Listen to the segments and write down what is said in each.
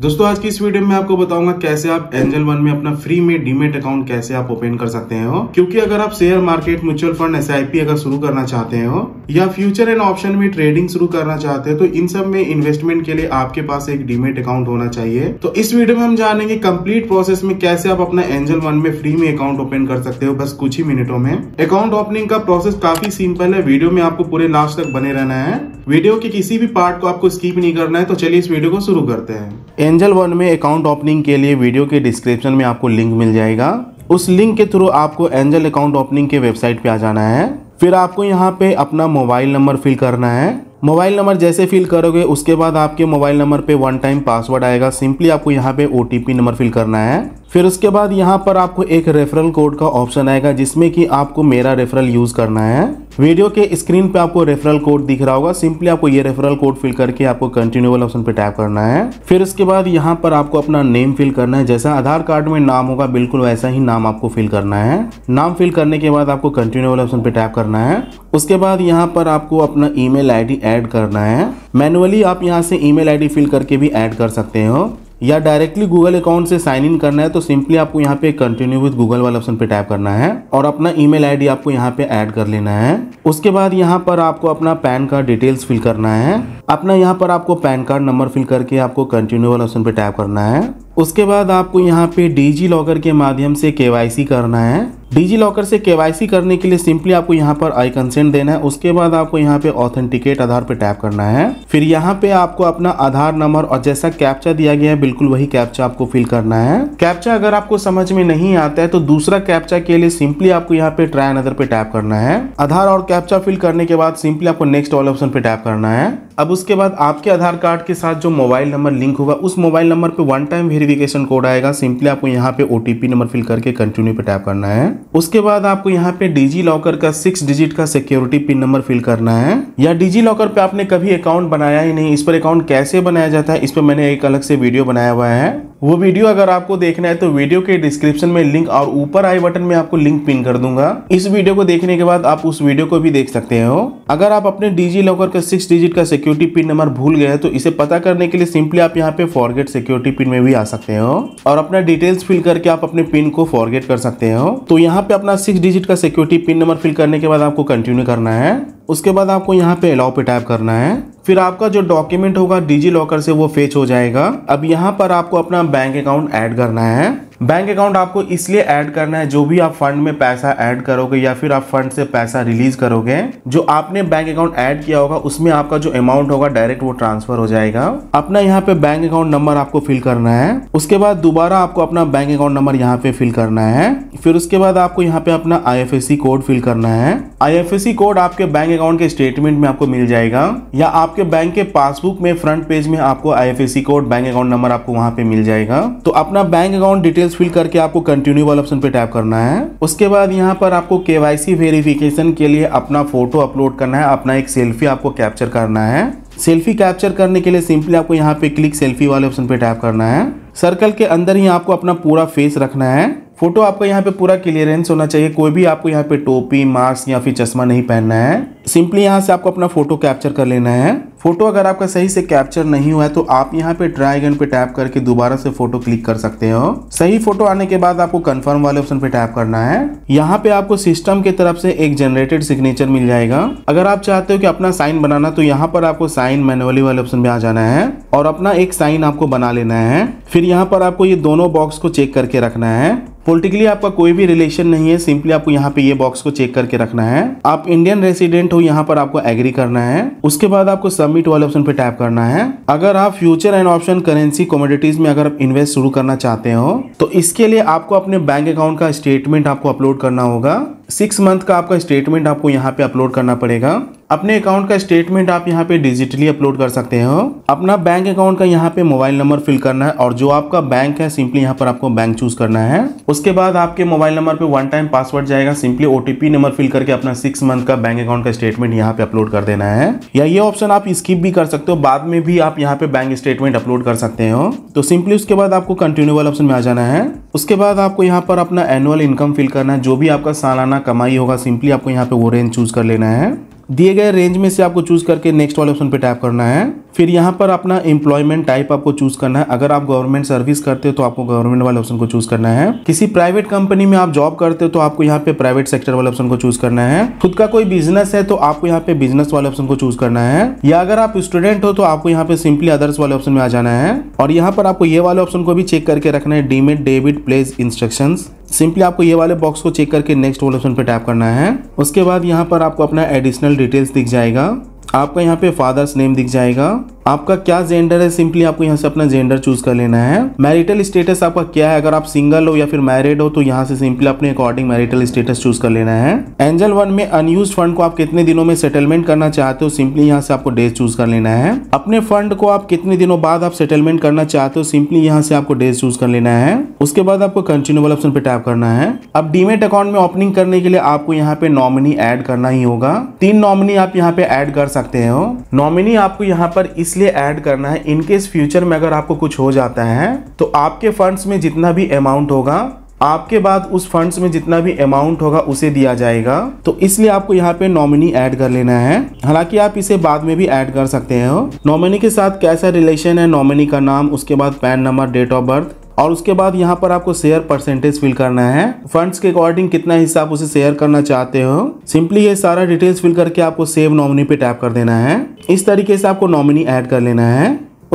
दोस्तों आज की इस वीडियो में आपको बताऊंगा कैसे आप एंजल वन में अपना फ्री में डीमेट अकाउंट कैसे आप ओपन कर सकते हो क्योंकि अगर आप share market mutual funds अगर शुरू करना चाहते हो या फ्यूचर एंड ऑप्शन में ट्रेडिंग शुरू करना चाहते हैं तो इन सब में इन्वेस्टमेंट के लिए आपके पास एक डीमेट अकाउंट होना चाहिए तो इस वीडियो में हम जानेंगे कम्प्लीट प्रोसेस में कैसे आप अपना एंजल वन में फ्री में अकाउंट ओपन कर सकते हो बस कुछ ही मिनटों में अकाउंट ओपनिंग का प्रोसेस काफी सिंपल है वीडियो में आपको पूरे लास्ट तक बने रहना है वीडियो के किसी भी पार्ट को आपको स्कीप नहीं करना है तो चलिए इस वीडियो को शुरू करते हैं एंजल वन में अकाउंट ओपनिंग के लिए वीडियो के डिस्क्रिप्शन में आपको लिंक मिल जाएगा उस लिंक के थ्रू आपको एंजल अकाउंट ओपनिंग के वेबसाइट पे आ जाना है फिर आपको यहाँ पे अपना मोबाइल नंबर फिल करना है मोबाइल नंबर जैसे फिल करोगे उसके बाद आपके मोबाइल नंबर पे वन टाइम पासवर्ड आएगा सिंपली आपको यहाँ पे ओ नंबर फिल करना है फिर उसके बाद यहाँ पर आपको एक रेफरल कोड का ऑप्शन आएगा जिसमें कि आपको मेरा रेफरल यूज़ करना है वीडियो के स्क्रीन पे आपको रेफरल कोड दिख रहा होगा सिंपली आपको ये रेफरल कोड फिल करके आपको कंटिन्यूबल ऑप्शन पे टैप करना है फिर उसके बाद यहाँ पर आपको अपना नेम फिल करना है जैसा आधार कार्ड में नाम होगा बिल्कुल वैसा ही नाम आपको फिल करना है नाम फिल करने के बाद आपको कंटिन्यूबल ऑप्शन पे टैप करना है उसके बाद यहाँ पर आपको अपना ई मेल ऐड करना है मैनुअली आप यहाँ से ईमेल आईडी फिल करके भी ऐड कर सकते हो या डायरेक्टली गूगल अकाउंट से साइन इन करना है तो सिंपली आपको यहाँ पे कंटिन्यू विद गूगल वाले ऑप्शन पे टैप करना है और अपना ईमेल आईडी आपको यहाँ पे ऐड कर लेना है उसके बाद यहाँ पर आपको अपना पैन कार्ड डिटेल्स फिल करना है अपना यहाँ पर आपको पैन कार्ड नंबर फिल करके आपको कंटिन्यू वाला ऑप्शन पे टैप करना है उसके बाद आपको यहाँ पे डिजी लॉकर के माध्यम से केवाईसी करना है डिजी लॉकर से के करने के लिए सिंपली आपको यहाँ पर आई कंसेंट देना है उसके बाद आपको यहाँ पे ऑथेंटिकेट आधार पे टैप करना है फिर यहाँ पे आपको अपना आधार नंबर और जैसा कैप्चा दिया गया है बिल्कुल वही कैप्चा आपको फिल करना है कैप्चा अगर आपको समझ में नहीं आता है तो दूसरा कैप्चा के लिए सिंपली आपको यहाँ पे ट्राई अनदर पे टैप करना है आधार और कैप्चा फिल करने के बाद सिंपली आपको नेक्स्ट ऑल ऑप्शन पे टैप करना है अब उसके बाद आपके आधार कार्ड के साथ जो मोबाइल नंबर लिंक होगा उस मोबाइल नंबर पे वन टाइम वेरिफिकेशन कोड आएगा सिंपली आपको यहाँ पे ओटीपी नंबर फिल करके कंटिन्यू पे टैप करना है उसके बाद आपको यहाँ पे डिजी लॉकर का सिक्स डिजिट का सिक्योरिटी पिन नंबर फिल करना है या डिजी लॉकर पे आपने कभी अकाउंट बनाया ही नहीं इस पर अकाउंट कैसे बनाया जाता है इस पर मैंने एक अलग से वीडियो बनाया हुआ है वो वीडियो अगर आपको देखना है तो वीडियो के डिस्क्रिप्शन में लिंक और ऊपर आई बटन में आपको लिंक पिन कर दूंगा इस वीडियो को देखने के बाद आप उस वीडियो को भी देख सकते हो अगर आप अपने डीजी लॉकर का सिक्स डिजिट का सिक्योरिटी पिन नंबर भूल गए तो इसे पता करने के लिए सिंपली आप यहाँ पे फॉरगेट सिक्योरिटी पिन में भी आ सकते हो और अपना डिटेल्स फिल करके आप अपने पिन को फॉरगेट कर सकते हो तो यहाँ पे अपना सिक्स डिजिट का सिक्योरिटी पिन नंबर फिल करने के बाद आपको कंटिन्यू करना है उसके बाद आपको यहाँ पे अलाउ पे टाइप करना है फिर आपका जो डॉक्यूमेंट होगा डिजी लॉकर से वो फेच हो जाएगा अब यहाँ पर आपको अपना बैंक अकाउंट ऐड करना है बैंक अकाउंट आपको इसलिए ऐड करना है जो भी आप फंड में पैसा ऐड करोगे या फिर आप फंड से पैसा रिलीज करोगे जो आपने बैंक अकाउंट ऐड किया होगा उसमें आपका जो अमाउंट होगा डायरेक्ट वो ट्रांसफर हो जाएगा अपना यहाँ पे बैंक अकाउंट नंबर आपको फिल करना है उसके बाद दोबारा आपको अपना बैंक अकाउंट नंबर यहाँ पे फिल करना है फिर उसके बाद आपको यहाँ पे अपना आई कोड फिल करना है आई कोड आपके बैंक अकाउंट के स्टेटमेंट में आपको मिल जाएगा या आपके बैंक के पासबुक में फ्रंट पेज में आपको I code bank account number आपको वहां पे मिल जाएगा तो अपना bank account detail details fill करके आपको कंटिन्यू वाले ऑप्शन पे टैप करना है उसके बाद यहाँ पर आपको के वेरिफिकेशन के लिए अपना फोटो अपलोड करना है अपना एक सेल्फी आपको कैप्चर करना है सेल्फी कैप्चर करने के लिए सिंपली आपको यहाँ पे क्लिक सेल्फी वाले ऑप्शन पे टैप करना है सर्कल के अंदर ही आपको अपना पूरा फेस रखना है फोटो आपका यहाँ पे पूरा क्लियरेंस होना चाहिए कोई भी आपको यहाँ पे टोपी मास्क या फिर चश्मा नहीं पहनना है सिंपली यहाँ से आपको अपना फोटो कैप्चर कर लेना है फ़ोटो अगर आपका सही से कैप्चर नहीं हुआ है तो आप यहाँ पे ड्राइगन गन पे टैप करके दोबारा से फोटो क्लिक कर सकते हो सही फोटो आने के बाद आपको कंफर्म वाले ऑप्शन पे टैप करना है यहाँ पे आपको सिस्टम के तरफ से एक जनरेटेड सिग्नेचर मिल जाएगा अगर आप चाहते हो कि अपना साइन बनाना तो यहाँ पर आपको साइन मैनुअली वाले ऑप्शन पे आ जाना है और अपना एक साइन आपको बना लेना है फिर यहाँ पर आपको ये दोनों बॉक्स को चेक करके रखना है पोलिटिकली आपका कोई भी रिलेशन नहीं है सिंपली आपको यहाँ पे ये बॉक्स को चेक करके रखना है आप इंडियन रेसिडेंट हो यहाँ पर आपको एग्री करना है उसके बाद आपको सबमिट वाले ऑप्शन पे टैप करना है अगर आप future and option currency commodities में अगर आप इन्वेस्ट शुरू करना चाहते हो तो इसके लिए आपको अपने बैंक अकाउंट का स्टेटमेंट आपको अपलोड करना होगा सिक्स मंथ का आपका स्टेटमेंट आपको यहाँ पे अपलोड करना पड़ेगा अपने अकाउंट का स्टेटमेंट आप यहाँ पे डिजिटली अपलोड कर सकते हो अपना बैंक अकाउंट का यहाँ पे मोबाइल नंबर फिल करना है और जो आपका बैंक है सिंपली यहाँ पर आपको बैंक चूज करना है उसके बाद आपके मोबाइल नंबर पे वन टाइम पासवर्ड जाएगा सिंपली ओटीपी नंबर फिल करके अपना सिक्स मंथ का बैंक अकाउंट का स्टेटमेंट यहाँ पे अपलोड कर देना है या ये ऑप्शन आप स्किप भी कर सकते हो बाद में भी आप यहाँ पे बैंक स्टेटमेंट अपलोड कर सकते हो तो सिंपली उसके बाद आपको कंटिन्यूबल ऑप्शन में आ जाना है उसके बाद आपको यहाँ पर अपना एनुअल इनकम फिल करना है जो भी आपका सालाना कितना कमाई होगा सिंपली आपको यहाँ पे वो रेंज चूज़ कर लेना है दिए गए रेंज में से आपको चूज़ करके नेक्स्ट वाले ऑप्शन पे टैप करना है फिर यहाँ पर अपना एम्प्लॉयमेंट टाइप आपको चूज़ करना है अगर आप गवर्नमेंट सर्विस करते हो तो आपको गवर्नमेंट वाले ऑप्शन को चूज़ करना है किसी प्राइवेट कंपनी में आप जॉब करते हो तो आपको यहाँ पे प्राइवेट सेक्टर वाले ऑप्शन को चूज़ करना है खुद का कोई बिजनेस है तो आपको यहाँ पे बिजनेस वाले ऑप्शन को चूज़ करना है या अगर आप स्टूडेंट हो तो आपको यहाँ पे सिंपली अदर्स वाले ऑप्शन में आ जाना है और यहाँ पर आपको ये वाले ऑप्शन को भी चेक करके रखना है demat debit place instruction simply आपको ये वाले बॉक्स को चेक करके नेक्स्ट ऑल ऑप्शन पर टैप करना है उसके बाद यहाँ पर आपको अपना एडिशनल डिटेल्स दिख जाएगा आपका यहाँ पे फादर्स नेम दिख जाएगा आपका क्या जेंडर है सिंपली आपको यहाँ से अपना जेंडर चूज कर लेना है मैरिटल स्टेटस आपका क्या है अगर आप सिंगल हो या फिर मैरिड हो तो यहाँ से सिंपली अपने अकॉर्डिंग मैरिटल स्टेटस चूज कर लेना है एंजल वन में अनयूज फंड को आप कितने दिनों में सेटलमेंट करना चाहते हो सिंपली यहाँ से आपको डेज चूज कर लेना है अपने फंड को आप कितने दिनों बाद आप सेटलमेंट करना चाहते हो सिंपली यहाँ से आपको डेज चूज कर लेना है उसके बाद आपको कंटिन्यूबल ऑप्शन पे टैप करना है अब डीमेट अकाउंट में ओपनिंग करने के लिए आपको यहाँ पे नॉमिनी एड करना ही होगा तीन नॉमिनी आप यहाँ पे एड कर सकते सकते हो नॉमिनी आपको यहाँ पर इसलिए ऐड करना है इनकेस फ्यूचर में अगर आपको कुछ हो जाता है तो आपके फंड्स में जितना भी अमाउंट होगा आपके बाद उस फंड्स में जितना भी अमाउंट होगा उसे दिया जाएगा तो इसलिए आपको यहाँ पे नॉमिनी ऐड कर लेना है हालांकि आप इसे बाद में भी ऐड कर सकते हो नॉमिनी के साथ कैसा रिलेशन है नॉमिनी का नाम उसके बाद PAN number date of birth और उसके बाद यहाँ पर आपको शेयर परसेंटेज फिल करना है फंड्स के अकॉर्डिंग कितना हिस्सा आप उसे शेयर करना चाहते हो सिंपली ये सारा डिटेल्स फिल करके आपको सेव नॉमिनी पे टैप कर देना है इस तरीके से आपको नॉमिनी ऐड कर लेना है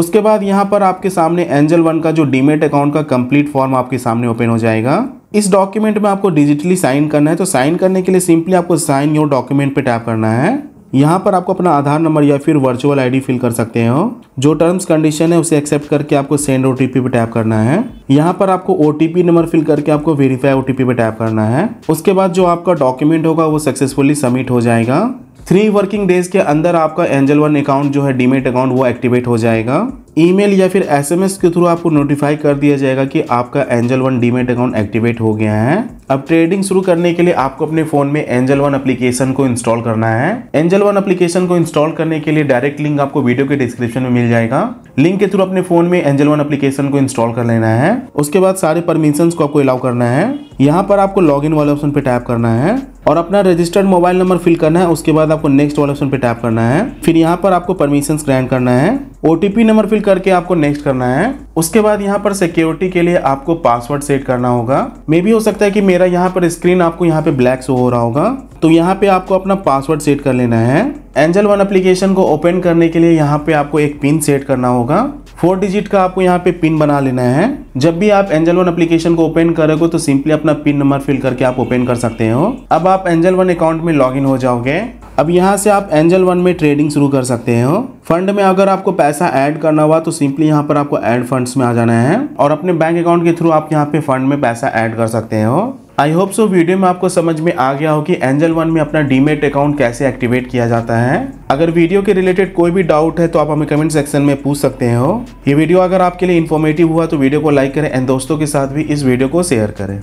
उसके बाद यहाँ पर आपके सामने एंजल वन का जो डीमेट अकाउंट का कंप्लीट फॉर्म आपके सामने ओपन हो जाएगा इस डॉक्यूमेंट में आपको डिजिटली साइन करना है तो साइन करने के लिए सिंपली आपको साइन योर डॉक्यूमेंट पे टैप करना है यहाँ पर आपको अपना आधार नंबर या फिर वर्चुअल आईडी फिल कर सकते हो जो टर्म्स कंडीशन है उसे एक्सेप्ट करके आपको सेंड ओटीपी पे टैप करना है यहाँ पर आपको ओटीपी नंबर फिल करके आपको वेरीफाई ओटीपी पे टैप करना है उसके बाद जो आपका डॉक्यूमेंट होगा वो सक्सेसफुली सबमिट हो जाएगा थ्री वर्किंग डेज के अंदर आपका एंजल वन अकाउंट जो है डीमेट अकाउंट वो एक्टिवेट हो जाएगा ईमेल या फिर एसएमएस के थ्रू आपको नोटिफाई कर दिया जाएगा कि आपका Angel One demat account activate हो गया है अब ट्रेडिंग शुरू करने के लिए आपको अपने फोन में एंजल वन एप्लीकेशन को इंस्टॉल करना है एंजल वन एप्लीकेशन को इंस्टॉल करने के लिए डायरेक्ट लिंक आपको वीडियो के डिस्क्रिप्शन में मिल जाएगा लिंक के थ्रू अपने फोन में एंजल वन एप्लीकेशन को इंस्टॉल कर लेना है उसके बाद सारे परमिशन को आपको अलाउ करना है यहाँ पर आपको लॉग वाले ऑप्शन पे टैप करना है और अपना रजिस्टर्ड मोबाइल नंबर फिल करना है उसके बाद आपको नेक्स्ट वाले ऑप्शन पे टैप करना है फिर यहाँ पर आपको परमिशन ग्रैंड करना है ओ नंबर फिल करके आपको नेक्स्ट करना है उसके बाद यहाँ पर सिक्योरिटी के लिए आपको पासवर्ड सेट करना होगा मे भी हो सकता है कि मेरा यहाँ पर स्क्रीन आपको यहाँ पे ब्लैक शो हो रहा होगा तो यहाँ पे आपको अपना पासवर्ड सेट कर लेना है एंजल वन एप्लीकेशन को ओपन करने के लिए यहाँ पे आपको एक पिन सेट करना होगा फोर डिजिट का आपको यहाँ पे पिन बना लेना है जब भी आप एंजल वन एप्लीकेशन को ओपन करोगे तो सिंपली अपना पिन नंबर फिल करके आप ओपन कर सकते हो अब आप एंजल वन अकाउंट में लॉग हो जाओगे अब यहाँ से आप एंजल वन में ट्रेडिंग शुरू कर सकते हो फंड में अगर आपको पैसा ऐड करना हुआ तो सिंपली यहाँ पर आपको ऐड फंड्स में आ जाना है और अपने बैंक अकाउंट के थ्रू आप यहाँ पे फंड में पैसा ऐड कर सकते हो आई होप सो वीडियो में आपको समझ में आ गया हो कि एंजल वन में अपना डीमेट अकाउंट कैसे एक्टिवेट किया जाता है अगर वीडियो के रिलेटेड कोई भी डाउट है तो आप हमें कमेंट सेक्शन में पूछ सकते हो ये वीडियो अगर आपके लिए इन्फॉर्मेटिव हुआ तो वीडियो को लाइक करें एंड दोस्तों के साथ भी इस वीडियो को शेयर करें